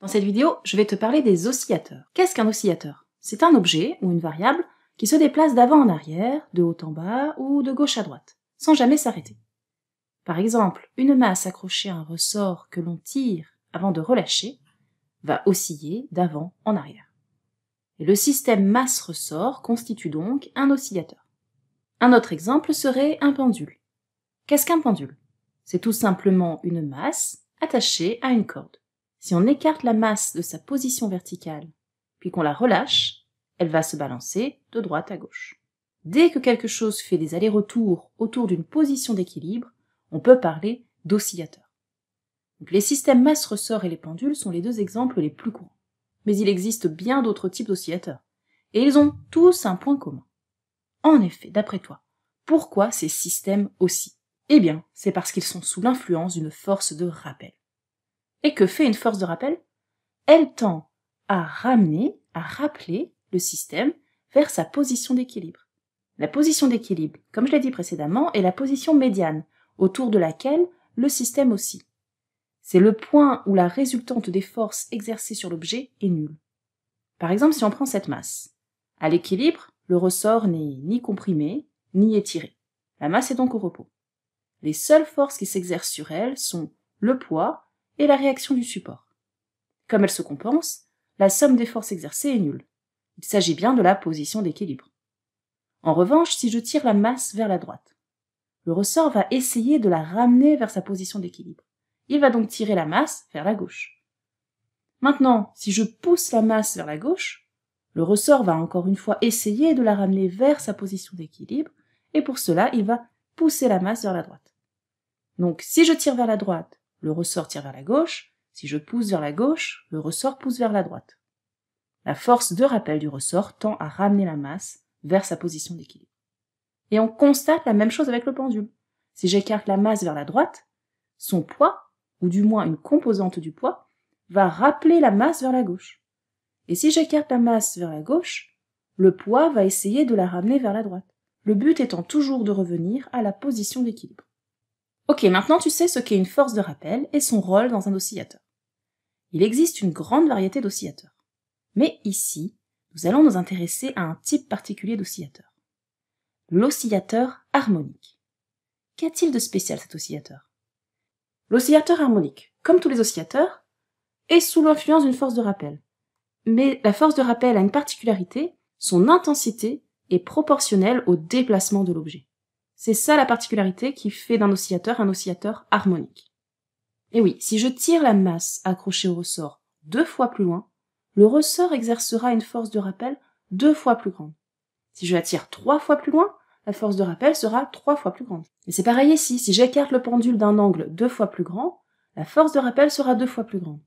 Dans cette vidéo, je vais te parler des oscillateurs. Qu'est-ce qu'un oscillateur C'est un objet ou une variable qui se déplace d'avant en arrière, de haut en bas ou de gauche à droite, sans jamais s'arrêter. Par exemple, une masse accrochée à un ressort que l'on tire avant de relâcher va osciller d'avant en arrière. Et le système masse-ressort constitue donc un oscillateur. Un autre exemple serait un pendule. Qu'est-ce qu'un pendule C'est tout simplement une masse attachée à une corde. Si on écarte la masse de sa position verticale, puis qu'on la relâche, elle va se balancer de droite à gauche. Dès que quelque chose fait des allers-retours autour d'une position d'équilibre, on peut parler d'oscillateur. les systèmes masse-ressort et les pendules sont les deux exemples les plus courants. Mais il existe bien d'autres types d'oscillateurs. Et ils ont tous un point commun. En effet, d'après toi, pourquoi ces systèmes aussi Eh bien, c'est parce qu'ils sont sous l'influence d'une force de rappel. Et que fait une force de rappel Elle tend à ramener, à rappeler le système vers sa position d'équilibre. La position d'équilibre, comme je l'ai dit précédemment, est la position médiane, autour de laquelle le système oscille. C'est le point où la résultante des forces exercées sur l'objet est nulle. Par exemple, si on prend cette masse, à l'équilibre, le ressort n'est ni comprimé, ni étiré. La masse est donc au repos. Les seules forces qui s'exercent sur elle sont le poids et la réaction du support. Comme elle se compense, la somme des forces exercées est nulle. Il s'agit bien de la position d'équilibre. En revanche, si je tire la masse vers la droite, le ressort va essayer de la ramener vers sa position d'équilibre. Il va donc tirer la masse vers la gauche. Maintenant, si je pousse la masse vers la gauche, le ressort va encore une fois essayer de la ramener vers sa position d'équilibre, et pour cela, il va pousser la masse vers la droite. Donc, si je tire vers la droite, le ressort tire vers la gauche, si je pousse vers la gauche, le ressort pousse vers la droite. La force de rappel du ressort tend à ramener la masse vers sa position d'équilibre. Et on constate la même chose avec le pendule. Si j'écarte la masse vers la droite, son poids, ou du moins une composante du poids, va rappeler la masse vers la gauche. Et si j'écarte la masse vers la gauche, le poids va essayer de la ramener vers la droite, le but étant toujours de revenir à la position d'équilibre. Ok, maintenant tu sais ce qu'est une force de rappel et son rôle dans un oscillateur. Il existe une grande variété d'oscillateurs. Mais ici, nous allons nous intéresser à un type particulier d'oscillateur. L'oscillateur harmonique. Qu'a-t-il de spécial cet oscillateur L'oscillateur harmonique, comme tous les oscillateurs, est sous l'influence d'une force de rappel. Mais la force de rappel a une particularité, son intensité est proportionnelle au déplacement de l'objet. C'est ça la particularité qui fait d'un oscillateur un oscillateur harmonique. Et oui, si je tire la masse accrochée au ressort deux fois plus loin, le ressort exercera une force de rappel deux fois plus grande. Si je la tire trois fois plus loin, la force de rappel sera trois fois plus grande. Et c'est pareil ici, si j'écarte le pendule d'un angle deux fois plus grand, la force de rappel sera deux fois plus grande.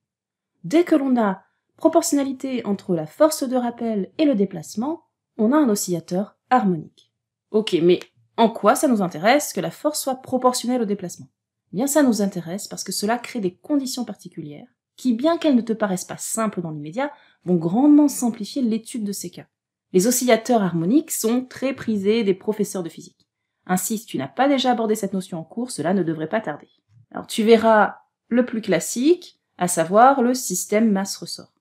Dès que l'on a proportionnalité entre la force de rappel et le déplacement, on a un oscillateur harmonique. Ok, mais en quoi ça nous intéresse que la force soit proportionnelle au déplacement eh Bien ça nous intéresse parce que cela crée des conditions particulières qui, bien qu'elles ne te paraissent pas simples dans l'immédiat, vont grandement simplifier l'étude de ces cas. Les oscillateurs harmoniques sont très prisés des professeurs de physique. Ainsi, si tu n'as pas déjà abordé cette notion en cours, cela ne devrait pas tarder. Alors tu verras le plus classique, à savoir le système masse-ressort.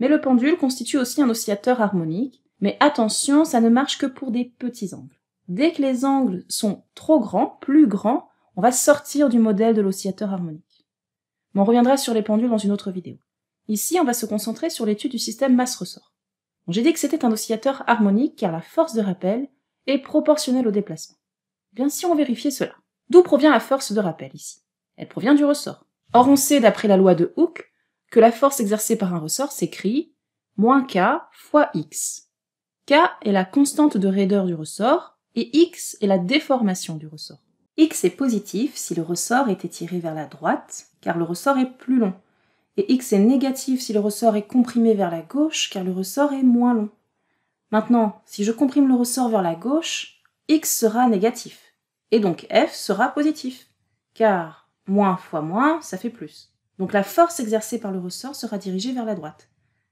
Mais le pendule constitue aussi un oscillateur harmonique, mais attention, ça ne marche que pour des petits angles. Dès que les angles sont trop grands, plus grands, on va sortir du modèle de l'oscillateur harmonique. Mais on reviendra sur les pendules dans une autre vidéo. Ici, on va se concentrer sur l'étude du système masse-ressort. J'ai dit que c'était un oscillateur harmonique car la force de rappel est proportionnelle au déplacement. Eh bien si on vérifiait cela. D'où provient la force de rappel ici Elle provient du ressort. Or on sait d'après la loi de Hooke que la force exercée par un ressort s'écrit moins k fois x. k est la constante de raideur du ressort et x est la déformation du ressort. x est positif si le ressort est étiré vers la droite, car le ressort est plus long, et x est négatif si le ressort est comprimé vers la gauche, car le ressort est moins long. Maintenant, si je comprime le ressort vers la gauche, x sera négatif, et donc f sera positif, car moins fois moins, ça fait plus. Donc la force exercée par le ressort sera dirigée vers la droite.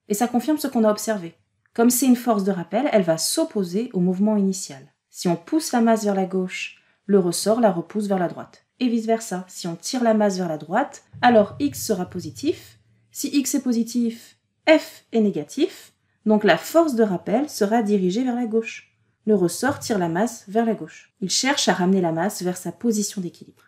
Et ça confirme ce qu'on a observé. Comme c'est une force de rappel, elle va s'opposer au mouvement initial. Si on pousse la masse vers la gauche, le ressort la repousse vers la droite. Et vice-versa, si on tire la masse vers la droite, alors x sera positif. Si x est positif, f est négatif, donc la force de rappel sera dirigée vers la gauche. Le ressort tire la masse vers la gauche. Il cherche à ramener la masse vers sa position d'équilibre.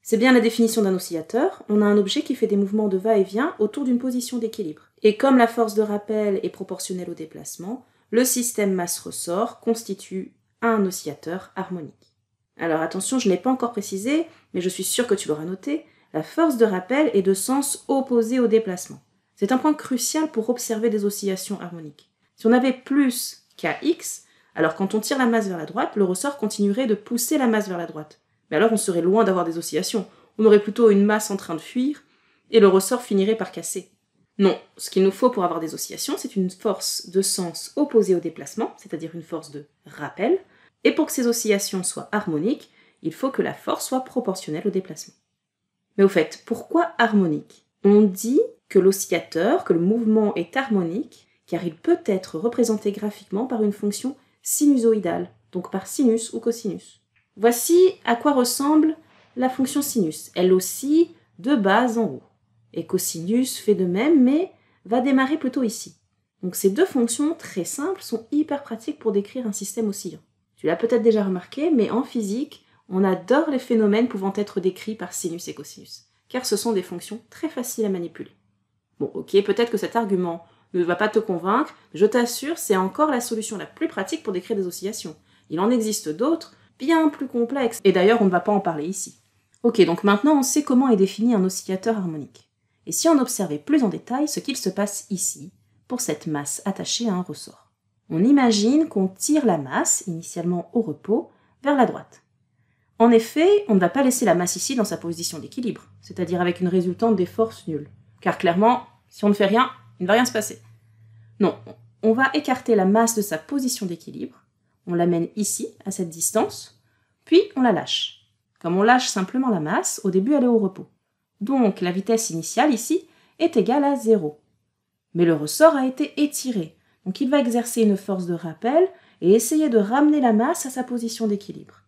C'est bien la définition d'un oscillateur, on a un objet qui fait des mouvements de va-et-vient autour d'une position d'équilibre. Et comme la force de rappel est proportionnelle au déplacement, le système masse-ressort constitue un oscillateur harmonique. Alors attention, je n'ai pas encore précisé, mais je suis sûre que tu l'auras noté, la force de rappel est de sens opposé au déplacement. C'est un point crucial pour observer des oscillations harmoniques. Si on avait plus kx, alors quand on tire la masse vers la droite, le ressort continuerait de pousser la masse vers la droite. Mais alors on serait loin d'avoir des oscillations, on aurait plutôt une masse en train de fuir, et le ressort finirait par casser. Non, ce qu'il nous faut pour avoir des oscillations, c'est une force de sens opposée au déplacement, c'est-à-dire une force de rappel, et pour que ces oscillations soient harmoniques, il faut que la force soit proportionnelle au déplacement. Mais au fait, pourquoi harmonique On dit que l'oscillateur, que le mouvement est harmonique, car il peut être représenté graphiquement par une fonction sinusoïdale, donc par sinus ou cosinus. Voici à quoi ressemble la fonction sinus. Elle oscille de bas en haut. Et cosinus fait de même, mais va démarrer plutôt ici. Donc ces deux fonctions très simples sont hyper pratiques pour décrire un système oscillant. Tu l'as peut-être déjà remarqué, mais en physique, on adore les phénomènes pouvant être décrits par sinus et cosinus, car ce sont des fonctions très faciles à manipuler. Bon, ok, peut-être que cet argument ne va pas te convaincre, mais je t'assure, c'est encore la solution la plus pratique pour décrire des oscillations. Il en existe d'autres, bien plus complexes, et d'ailleurs on ne va pas en parler ici. Ok, donc maintenant on sait comment est défini un oscillateur harmonique. Et si on observait plus en détail ce qu'il se passe ici, pour cette masse attachée à un ressort. On imagine qu'on tire la masse, initialement au repos, vers la droite. En effet, on ne va pas laisser la masse ici dans sa position d'équilibre, c'est-à-dire avec une résultante des forces nulles. Car clairement, si on ne fait rien, il ne va rien se passer. Non, on va écarter la masse de sa position d'équilibre, on l'amène ici, à cette distance, puis on la lâche. Comme on lâche simplement la masse, au début elle est au repos. Donc la vitesse initiale ici est égale à 0. Mais le ressort a été étiré, donc il va exercer une force de rappel et essayer de ramener la masse à sa position d'équilibre.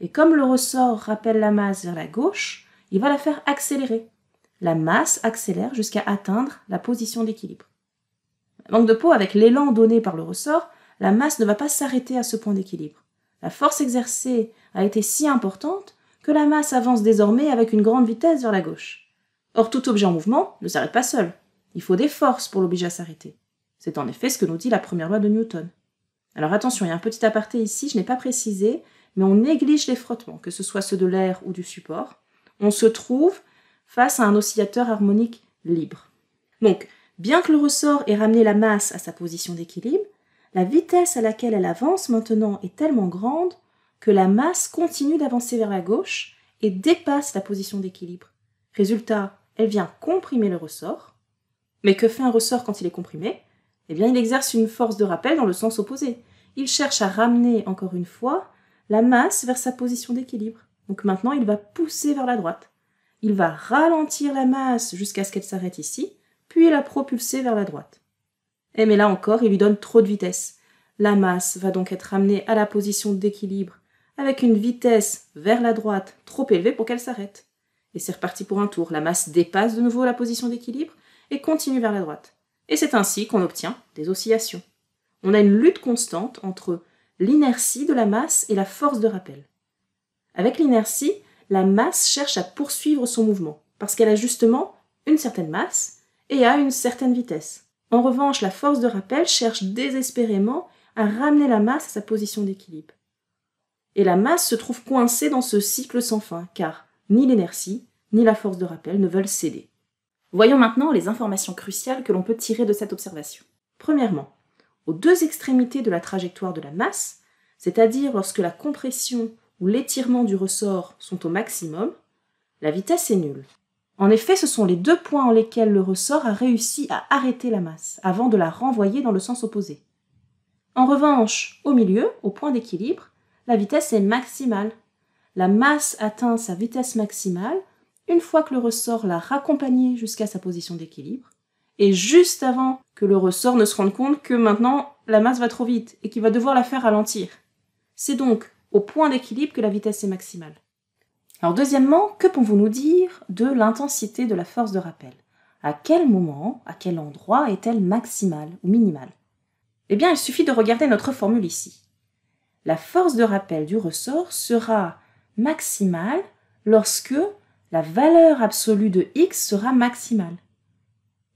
Et comme le ressort rappelle la masse vers la gauche, il va la faire accélérer. La masse accélère jusqu'à atteindre la position d'équilibre. Manque de peau, avec l'élan donné par le ressort, la masse ne va pas s'arrêter à ce point d'équilibre. La force exercée a été si importante que la masse avance désormais avec une grande vitesse vers la gauche. Or, tout objet en mouvement ne s'arrête pas seul. Il faut des forces pour l'obliger à s'arrêter. C'est en effet ce que nous dit la première loi de Newton. Alors attention, il y a un petit aparté ici, je n'ai pas précisé, mais on néglige les frottements, que ce soit ceux de l'air ou du support. On se trouve face à un oscillateur harmonique libre. Donc, bien que le ressort ait ramené la masse à sa position d'équilibre, la vitesse à laquelle elle avance maintenant est tellement grande que la masse continue d'avancer vers la gauche et dépasse la position d'équilibre. Résultat, elle vient comprimer le ressort. Mais que fait un ressort quand il est comprimé eh bien il exerce une force de rappel dans le sens opposé. Il cherche à ramener, encore une fois, la masse vers sa position d'équilibre. Donc maintenant, il va pousser vers la droite. Il va ralentir la masse jusqu'à ce qu'elle s'arrête ici, puis la propulser vers la droite. Et eh, mais là encore, il lui donne trop de vitesse. La masse va donc être ramenée à la position d'équilibre avec une vitesse vers la droite trop élevée pour qu'elle s'arrête. Et c'est reparti pour un tour. La masse dépasse de nouveau la position d'équilibre et continue vers la droite. Et c'est ainsi qu'on obtient des oscillations. On a une lutte constante entre l'inertie de la masse et la force de rappel. Avec l'inertie, la masse cherche à poursuivre son mouvement, parce qu'elle a justement une certaine masse et a une certaine vitesse. En revanche, la force de rappel cherche désespérément à ramener la masse à sa position d'équilibre. Et la masse se trouve coincée dans ce cycle sans fin, car ni l'inertie, ni la force de rappel ne veulent céder. Voyons maintenant les informations cruciales que l'on peut tirer de cette observation. Premièrement, aux deux extrémités de la trajectoire de la masse, c'est-à-dire lorsque la compression ou l'étirement du ressort sont au maximum, la vitesse est nulle. En effet, ce sont les deux points en lesquels le ressort a réussi à arrêter la masse avant de la renvoyer dans le sens opposé. En revanche, au milieu, au point d'équilibre, la vitesse est maximale. La masse atteint sa vitesse maximale une fois que le ressort l'a raccompagné jusqu'à sa position d'équilibre, et juste avant que le ressort ne se rende compte que maintenant la masse va trop vite et qu'il va devoir la faire ralentir. C'est donc au point d'équilibre que la vitesse est maximale. Alors deuxièmement, que pouvons-nous dire de l'intensité de la force de rappel À quel moment, à quel endroit est-elle maximale ou minimale Eh bien, il suffit de regarder notre formule ici. La force de rappel du ressort sera maximale lorsque la valeur absolue de x sera maximale.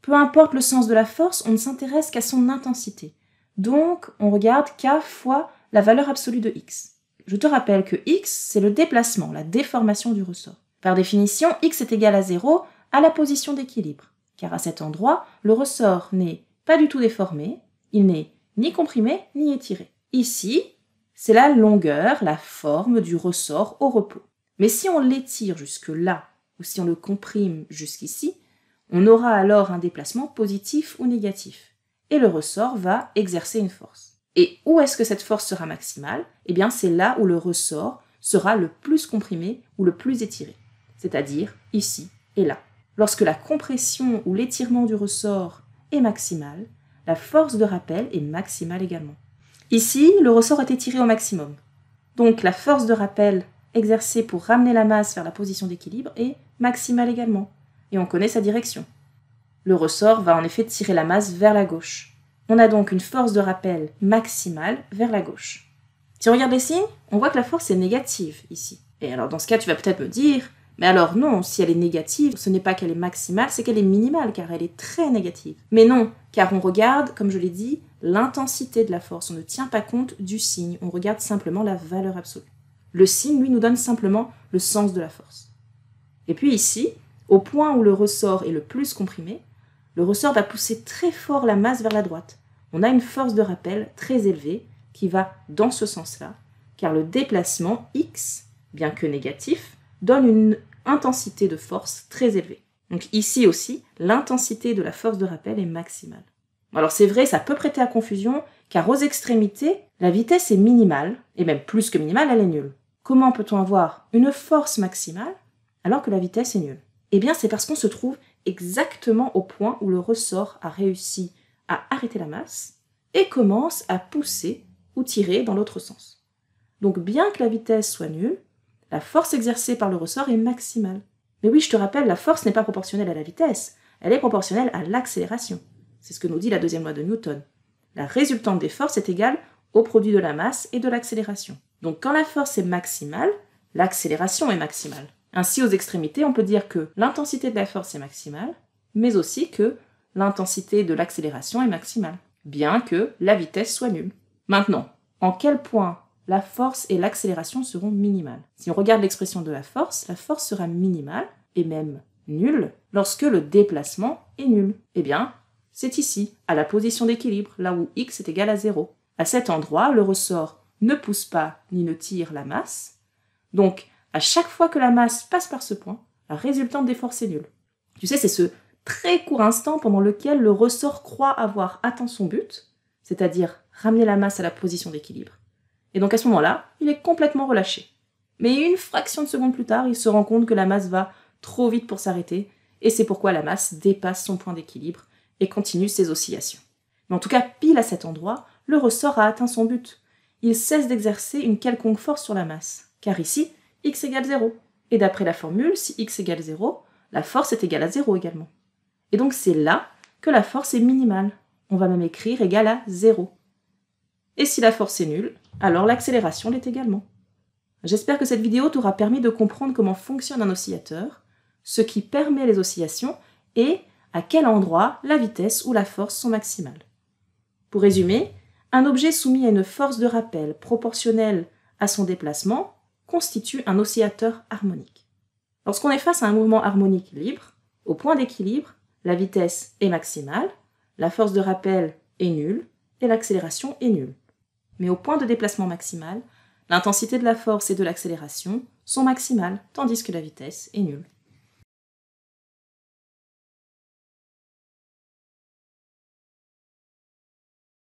Peu importe le sens de la force, on ne s'intéresse qu'à son intensité. Donc, on regarde k fois la valeur absolue de x. Je te rappelle que x, c'est le déplacement, la déformation du ressort. Par définition, x est égal à 0 à la position d'équilibre, car à cet endroit, le ressort n'est pas du tout déformé, il n'est ni comprimé ni étiré. Ici, c'est la longueur, la forme du ressort au repos. Mais si on l'étire jusque-là, ou si on le comprime jusqu'ici, on aura alors un déplacement positif ou négatif. Et le ressort va exercer une force. Et où est-ce que cette force sera maximale Eh bien, c'est là où le ressort sera le plus comprimé ou le plus étiré, c'est-à-dire ici et là. Lorsque la compression ou l'étirement du ressort est maximale, la force de rappel est maximale également. Ici, le ressort est étiré au maximum. Donc la force de rappel exercée pour ramener la masse vers la position d'équilibre est maximale également, et on connaît sa direction. Le ressort va en effet tirer la masse vers la gauche. On a donc une force de rappel maximale vers la gauche. Si on regarde les signes, on voit que la force est négative ici. Et alors dans ce cas, tu vas peut-être me dire, mais alors non, si elle est négative, ce n'est pas qu'elle est maximale, c'est qu'elle est minimale, car elle est très négative. Mais non, car on regarde, comme je l'ai dit, l'intensité de la force, on ne tient pas compte du signe, on regarde simplement la valeur absolue. Le signe, lui, nous donne simplement le sens de la force. Et puis ici, au point où le ressort est le plus comprimé, le ressort va pousser très fort la masse vers la droite. On a une force de rappel très élevée qui va dans ce sens-là, car le déplacement x, bien que négatif, donne une intensité de force très élevée. Donc ici aussi, l'intensité de la force de rappel est maximale. Alors c'est vrai, ça peut prêter à confusion, car aux extrémités, la vitesse est minimale, et même plus que minimale, elle est nulle. Comment peut-on avoir une force maximale alors que la vitesse est nulle Eh bien, c'est parce qu'on se trouve exactement au point où le ressort a réussi à arrêter la masse et commence à pousser ou tirer dans l'autre sens. Donc bien que la vitesse soit nulle, la force exercée par le ressort est maximale. Mais oui, je te rappelle, la force n'est pas proportionnelle à la vitesse, elle est proportionnelle à l'accélération. C'est ce que nous dit la deuxième loi de Newton. La résultante des forces est égale au produit de la masse et de l'accélération. Donc quand la force est maximale, l'accélération est maximale. Ainsi, aux extrémités, on peut dire que l'intensité de la force est maximale, mais aussi que l'intensité de l'accélération est maximale, bien que la vitesse soit nulle. Maintenant, en quel point la force et l'accélération seront minimales Si on regarde l'expression de la force, la force sera minimale, et même nulle, lorsque le déplacement est nul. Eh bien, c'est ici, à la position d'équilibre, là où x est égal à 0. À cet endroit, le ressort ne pousse pas ni ne tire la masse. Donc, à chaque fois que la masse passe par ce point, la résultante des forces est nulle. Tu sais, c'est ce très court instant pendant lequel le ressort croit avoir atteint son but, c'est-à-dire ramener la masse à la position d'équilibre. Et donc à ce moment-là, il est complètement relâché. Mais une fraction de seconde plus tard, il se rend compte que la masse va trop vite pour s'arrêter, et c'est pourquoi la masse dépasse son point d'équilibre et continue ses oscillations. Mais en tout cas, pile à cet endroit, le ressort a atteint son but il cesse d'exercer une quelconque force sur la masse, car ici, x égale 0. Et d'après la formule, si x égale 0, la force est égale à 0 également. Et donc c'est là que la force est minimale. On va même écrire égale à 0. Et si la force est nulle, alors l'accélération l'est également. J'espère que cette vidéo t'aura permis de comprendre comment fonctionne un oscillateur, ce qui permet les oscillations et à quel endroit la vitesse ou la force sont maximales. Pour résumer, un objet soumis à une force de rappel proportionnelle à son déplacement constitue un oscillateur harmonique. Lorsqu'on est face à un mouvement harmonique libre, au point d'équilibre, la vitesse est maximale, la force de rappel est nulle et l'accélération est nulle. Mais au point de déplacement maximal, l'intensité de la force et de l'accélération sont maximales, tandis que la vitesse est nulle.